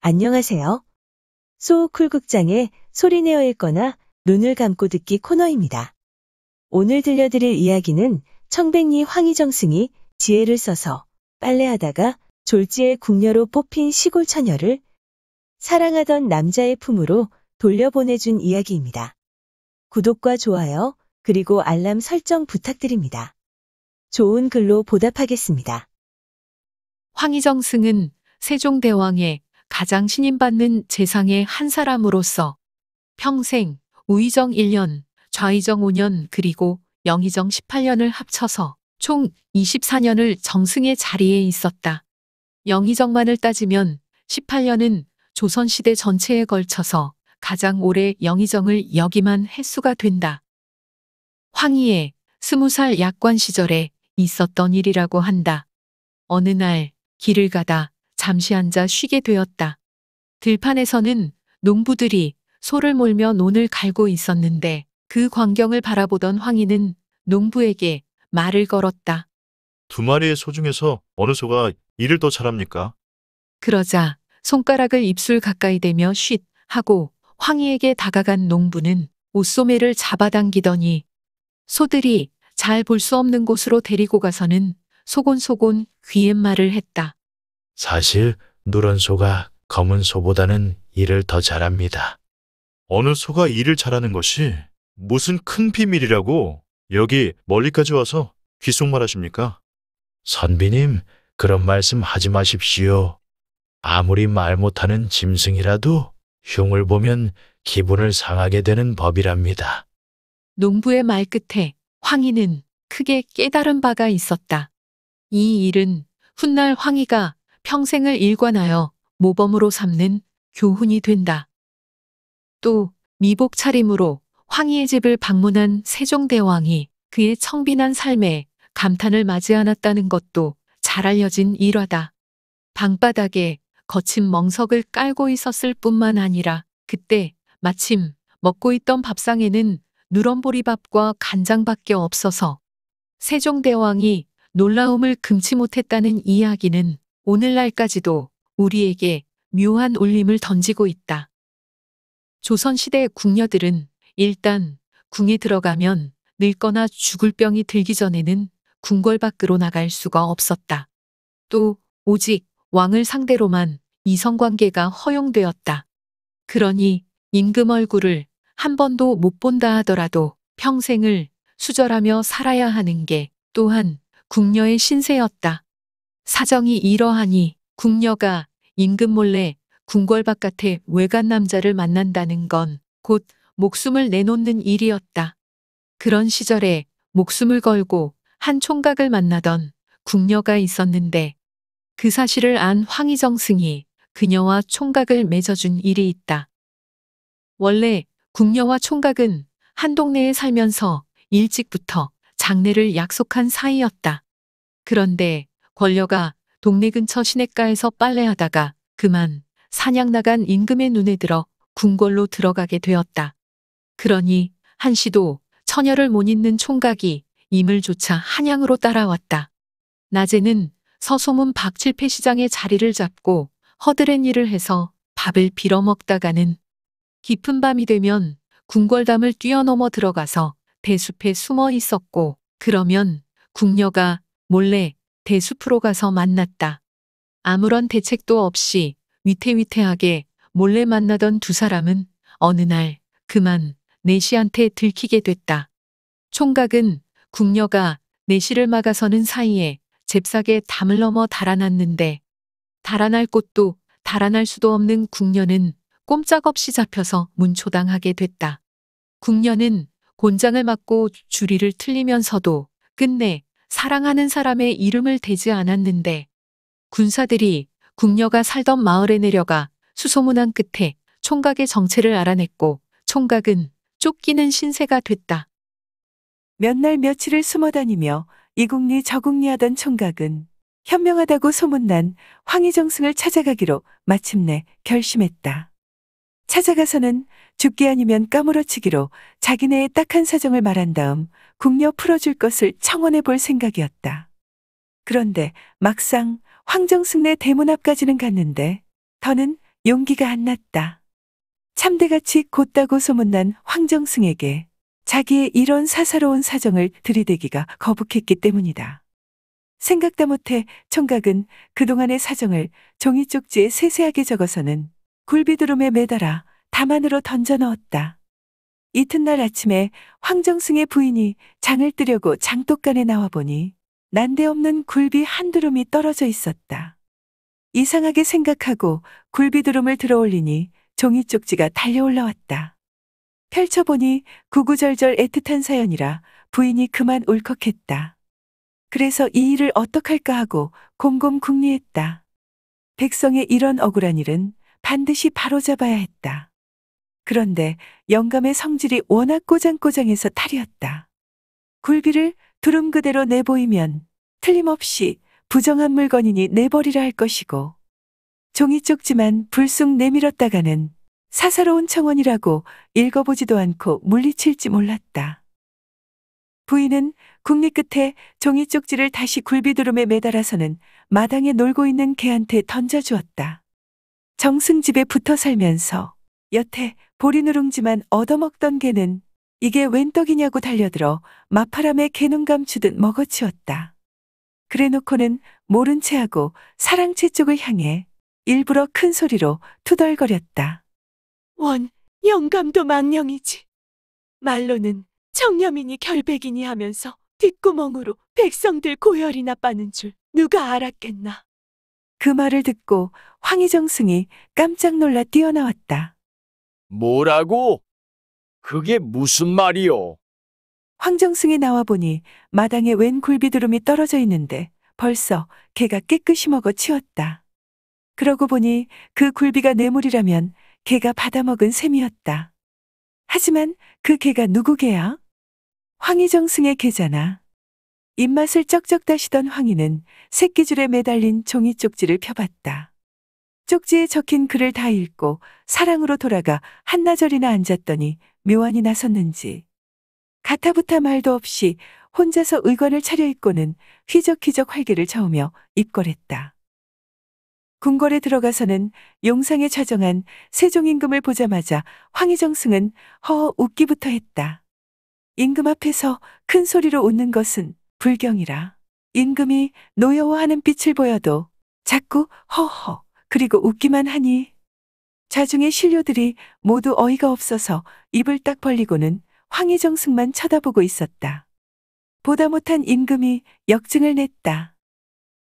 안녕하세요. 소우쿨 극장의 소리내어 읽거나 눈을 감고 듣기 코너입니다. 오늘 들려드릴 이야기는 청백리 황희정승이 지혜를 써서 빨래하다가 졸지에 궁녀로 뽑힌 시골 처녀를 사랑하던 남자의 품으로 돌려보내준 이야기입니다. 구독과 좋아요 그리고 알람 설정 부탁드립니다. 좋은 글로 보답하겠습니다. 황희정승은 세종대왕의 가장 신임받는 재상의 한 사람으로서 평생 우의정 1년, 좌의정 5년 그리고 영의정 18년을 합쳐서 총 24년을 정승의 자리에 있었다. 영의정만을 따지면 18년은 조선시대 전체에 걸쳐서 가장 오래 영의정을 역임한 횟수가 된다. 황희의 20살 약관 시절에 있었던 일이라고 한다. 어느 날 길을 가다 잠시 앉아 쉬게 되었다. 들판에서는 농부들이 소를 몰며 논을 갈고 있었는데 그 광경을 바라보던 황희는 농부에게 말을 걸었다. 두 마리의 소 중에서 어느 소가 일을 더 잘합니까? 그러자 손가락을 입술 가까이 대며 쉿 하고 황희에게 다가간 농부는 옷소매를 잡아당기더니 소들이 잘 볼 수 없는 곳으로 데리고 가서는 소곤소곤 귀옛말을 했다. 사실 누런 소가 검은 소보다는 일을 더 잘합니다. 어느 소가 일을 잘하는 것이 무슨 큰 비밀이라고 여기 멀리까지 와서 귀속말 하십니까? 선비님, 그런 말씀 하지 마십시오. 아무리 말 못하는 짐승이라도 흉을 보면 기분을 상하게 되는 법이랍니다. 농부의 말 끝에 황희는 크게 깨달은 바가 있었다. 이 일은 훗날 황희가 평생을 일관하여 모범으로 삼는 교훈이 된다. 또 미복 차림으로 황희의 집을 방문한 세종대왕이 그의 청빈한 삶에 감탄을 맞이 않았다는 것도 잘 알려진 일화다. 방바닥에 거친 멍석을 깔고 있었을 뿐만 아니라 그때 마침 먹고 있던 밥상에는 누런보리밥과 간장밖에 없어서 세종대왕이 놀라움을 금치 못했다는 이야기는 오늘날까지도 우리에게 묘한 울림을 던지고 있다. 조선시대 궁녀들은 일단 궁에 들어가면 늙거나 죽을 병이 들기 전에는 궁궐 밖으로 나갈 수가 없었다. 또 오직 왕을 상대로만 이성관계가 허용되었다. 그러니 임금 얼굴을 한 번도 못 본다 하더라도 평생을 수절하며 살아야 하는 게 또한 궁녀의 신세였다. 사정이 이러하니 궁녀가 임금 몰래 궁궐 바깥에 외간 남자를 만난다는 건 곧 목숨을 내놓는 일이었다. 그런 시절에 목숨을 걸고 한 총각을 만나던 궁녀가 있었는데 그 사실을 안 황희정승이 그녀와 총각을 맺어준 일이 있다. 원래 궁녀와 총각은 한 동네에 살면서 일찍부터 장례를 약속한 사이였다. 그런데 권려가 동네 근처 시냇가에서 빨래하다가 그만 사냥 나간 임금의 눈에 들어 궁궐로 들어가게 되었다. 그러니 한시도 처녀를 못 잇는 총각이 임을 조차 한양으로 따라왔다. 낮에는 서소문 박칠패 시장의 자리를 잡고 허드렛 일을 해서 밥을 빌어먹다가는 깊은 밤이 되면 궁궐담을 뛰어넘어 들어가서 대숲에 숨어 있었고 그러면 궁녀가 몰래 대숲으로 가서 만났다. 아무런 대책도 없이 위태위태하게 몰래 만나던 두 사람은 어느 날 그만 내시한테 들키게 됐다. 총각은 궁녀가 내시를 막아서는 사이에 잽싸게 담을 넘어 달아났는데 달아날 곳도 달아날 수도 없는 궁녀는 꼼짝없이 잡혀서 문초당하게 됐다. 궁녀는 곤장을 맞고 주리를 틀리면서도 끝내 사랑하는 사람의 이름을 대지 않았는데 군사들이 궁녀가 살던 마을에 내려가 수소문한 끝에 총각의 정체를 알아냈고 총각은 쫓기는 신세가 됐다. 몇 날 며칠을 숨어 다니며 이국리 저국리 하던 총각은 현명하다고 소문난 황희정승을 찾아가기로 마침내 결심했다. 찾아가서는 죽기 아니면 까무러치기로 자기네의 딱한 사정을 말한 다음 궁녀 풀어줄 것을 청원해 볼 생각이었다. 그런데 막상 황정승네 대문 앞까지는 갔는데 더는 용기가 안 났다. 참대같이 곧다고 소문난 황정승에게 자기의 이런 사사로운 사정을 들이대기가 거북했기 때문이다. 생각다 못해 총각은 그동안의 사정을 종이 쪽지에 세세하게 적어서는 굴비두름에 매달아 담안으로 던져 넣었다. 이튿날 아침에 황정승의 부인이 장을 뜨려고 장독간에 나와보니 난데없는 굴비 한 두름이 떨어져 있었다. 이상하게 생각하고 굴비 두름을 들어올리니 종이 쪽지가 달려 올라왔다. 펼쳐보니 구구절절 애틋한 사연이라 부인이 그만 울컥했다. 그래서 이 일을 어떡할까 하고 곰곰 궁리했다. 백성의 이런 억울한 일은 반드시 바로잡아야 했다. 그런데 영감의 성질이 워낙 꼬장꼬장해서 탈이었다. 굴비를 두름 그대로 내보이면 틀림없이 부정한 물건이니 내버리라 할 것이고 종이 쪽지만 불쑥 내밀었다가는 사사로운 청원이라고 읽어보지도 않고 물리칠지 몰랐다. 부인은 국리 끝에 종이 쪽지를 다시 굴비두름에 매달아서는 마당에 놀고 있는 개한테 던져주었다. 정승집에 붙어 살면서 여태 보리누룽지만 얻어먹던 개는 이게 웬 떡이냐고 달려들어 마파람에 개눈 감추듯 먹어치웠다. 그래놓고는 모른 체하고 사랑채 쪽을 향해 일부러 큰 소리로 투덜거렸다. 원, 영감도 망령이지. 말로는 청렴이니 결백이니 하면서 뒷구멍으로 백성들 고열이나 빠는 줄 누가 알았겠나. 그 말을 듣고 황희정 승이 깜짝 놀라 뛰어나왔다. 뭐라고? 그게 무슨 말이오? 황정승이 나와 보니 마당에 웬 굴비두름이 떨어져 있는데 벌써 개가 깨끗이 먹어 치웠다. 그러고 보니 그 굴비가 뇌물이라면 개가 받아먹은 셈이었다. 하지만 그 개가 누구 개야? 황희정승의 개잖아. 입맛을 쩍쩍 다시던 황희는 새끼줄에 매달린 종이 쪽지를 펴봤다. 쪽지에 적힌 글을 다 읽고 사랑으로 돌아가 한나절이나 앉았더니 묘안이 나섰는지 가타부타 말도 없이 혼자서 의관을 차려입고는 휘적휘적 활기를 저으며 입궐했다. 궁궐에 들어가서는 용상에 좌정한 세종임금을 보자마자 황희정승은 허 웃기부터 했다. 임금 앞에서 큰 소리로 웃는 것은 불경이라. 임금이 노여워하는 빛을 보여도 자꾸 허허 그리고 웃기만 하니 자중의 신료들이 모두 어이가 없어서 입을 딱 벌리고는 황희정승만 쳐다보고 있었다. 보다 못한 임금이 역증을 냈다.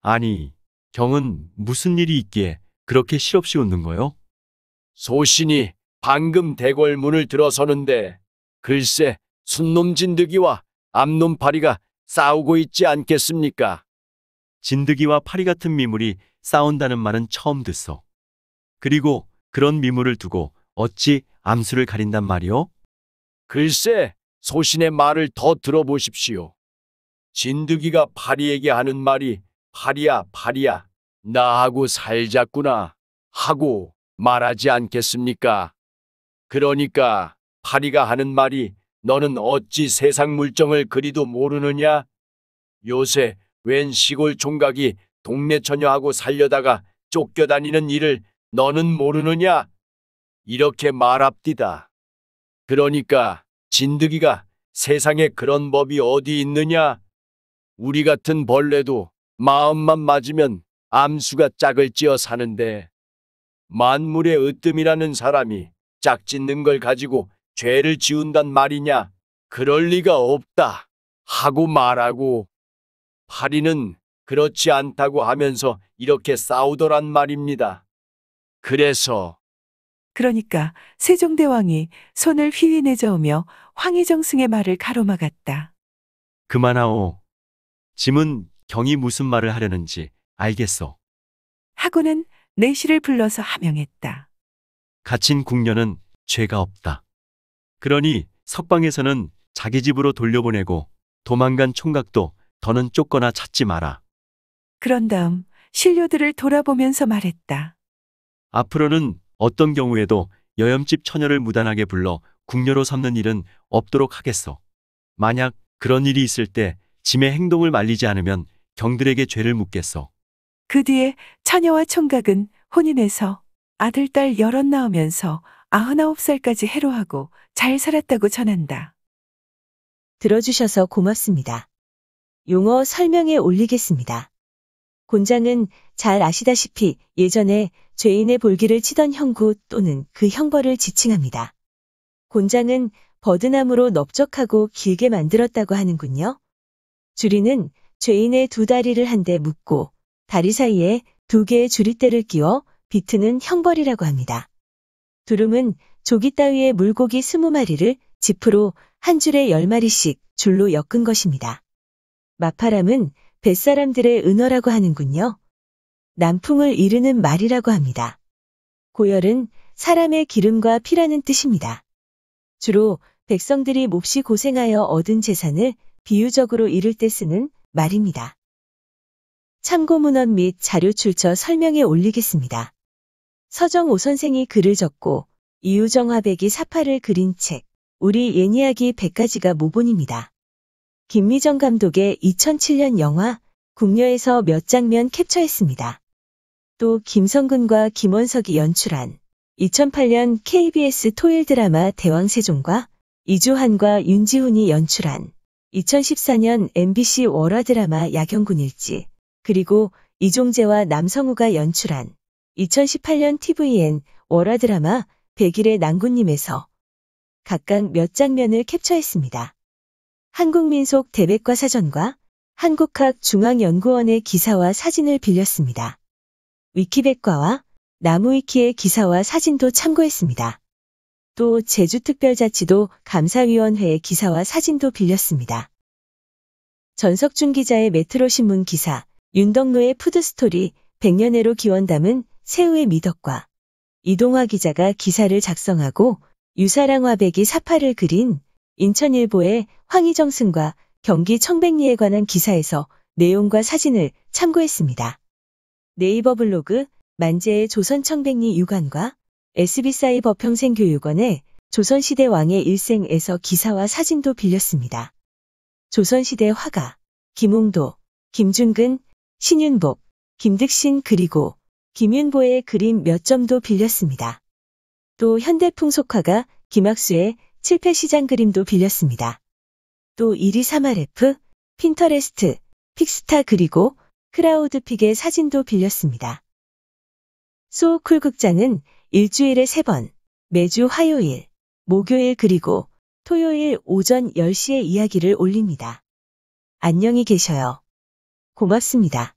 아니, 경은 무슨 일이 있기에 그렇게 실없이 웃는 거요? 소신이 방금 대궐문을 들어서는데 글쎄 순놈 진드기와 암놈 파리가 싸우고 있지 않겠습니까? 진드기와 파리 같은 미물이 싸운다는 말은 처음 듣소. 그리고 그런 미모를 두고 어찌 암수를 가린단 말이오? 글쎄, 소신의 말을 더 들어보십시오. 진두기가 파리에게 하는 말이 파리야, 파리야, 나하고 살자꾸나 하고 말하지 않겠습니까? 그러니까 파리가 하는 말이 너는 어찌 세상 물정을 그리도 모르느냐? 요새 웬 시골 총각이 동네 처녀하고 살려다가 쫓겨다니는 일을 너는 모르느냐? 이렇게 말합디다. 그러니까 진드기가 세상에 그런 법이 어디 있느냐? 우리 같은 벌레도 마음만 맞으면 암수가 짝을 지어 사는데 만물의 으뜸이라는 사람이 짝짓는 걸 가지고 죄를 지운단 말이냐? 그럴 리가 없다 하고 말하고 파리는 그렇지 않다고 하면서 이렇게 싸우더란 말입니다. 그래서 그러니까 세종대왕이 손을 휘휘 내저으며 황희정승의 말을 가로막았다. 그만하오. 짐은 경이 무슨 말을 하려는지 알겠소. 하고는 내시를 불러서 하명했다. 갇힌 궁녀는 죄가 없다. 그러니 석방에서는 자기 집으로 돌려보내고 도망간 총각도 더는 쫓거나 찾지 마라. 그런 다음 신료들을 돌아보면서 말했다. 앞으로는 어떤 경우에도 여염집 처녀를 무단하게 불러 궁녀로 삼는 일은 없도록 하겠소. 만약 그런 일이 있을 때 짐의 행동을 말리지 않으면 경들에게 죄를 묻겠소. 그 뒤에 처녀와 총각은 혼인해서 아들, 딸 여럿 낳으면서 99살까지 해로하고 잘 살았다고 전한다. 들어주셔서 고맙습니다. 용어 설명에 올리겠습니다. 곤장은 잘 아시다시피 예전에 죄인의 볼기를 치던 형구 또는 그 형벌을 지칭합니다. 곤장은 버드나무로 넓적하고 길게 만들었다고 하는군요. 주리는 죄인의 두 다리를 한데 묶고 다리 사이에 두 개의 주리대를 끼워 비트는 형벌이라고 합니다. 두름은 조기 따위의 물고기 스무 마리를 지프로 한 줄에 열마리씩 줄로 엮은 것입니다. 마파람은 뱃사람들의 은어라고 하는군요. 남풍을 이르는 말이라고 합니다. 고열은 사람의 기름과 피라는 뜻입니다. 주로 백성들이 몹시 고생하여 얻은 재산을 비유적으로 이를 때 쓰는 말입니다. 참고문헌 및 자료 출처 설명에 올리겠습니다. 서정오 선생이 글을 적고 이우정화백이 사파를 그린 책 우리 옛이야기 100가지가 모본입니다. 김미정 감독의 2007년 영화 궁녀에서 몇 장면 캡처했습니다. 또 김성근과 김원석이 연출한 2008년 KBS 토일 드라마 대왕세종과 이주한과 윤지훈이 연출한 2014년 MBC 월화 드라마 야경군 일지 그리고 이종재와 남성우가 연출한 2018년 TVN 월화 드라마 1 0일의 난군님에서 각각 몇 장면을 캡처했습니다. 한국민속 대백과 사전과 한국학 중앙연구원의 기사와 사진을 빌렸습니다. 위키백과와 나무위키의 기사와 사진도 참고했습니다. 또 제주특별자치도 감사위원회의 기사와 사진도 빌렸습니다. 전석준 기자의 메트로신문 기사, 윤덕노의 푸드스토리, 백년해로 기원담은 새우의 미덕과 이동화 기자가 기사를 작성하고 유사랑 화백이 사파를 그린 인천일보의 황희정승과 경기 청백리에 관한 기사에서 내용과 사진을 참고했습니다. 네이버 블로그 만재의 조선 청백리 유관과 SB사이버 평생교육원의 조선시대 왕의 일생에서 기사와 사진도 빌렸습니다. 조선시대 화가 김홍도, 김중근 신윤복, 김득신 그리고 김윤보의 그림 몇 점도 빌렸습니다. 또 현대풍속화가 김학수의 7패 시장 그림도 빌렸습니다. 또 1위 3RF, 핀터레스트, 픽스타 그리고 크라우드픽의 사진도 빌렸습니다. 소울쿨 극장은 일주일에 3번, 매주 화요일, 목요일 그리고 토요일 오전 10시에 이야기를 올립니다. 안녕히 계셔요. 고맙습니다.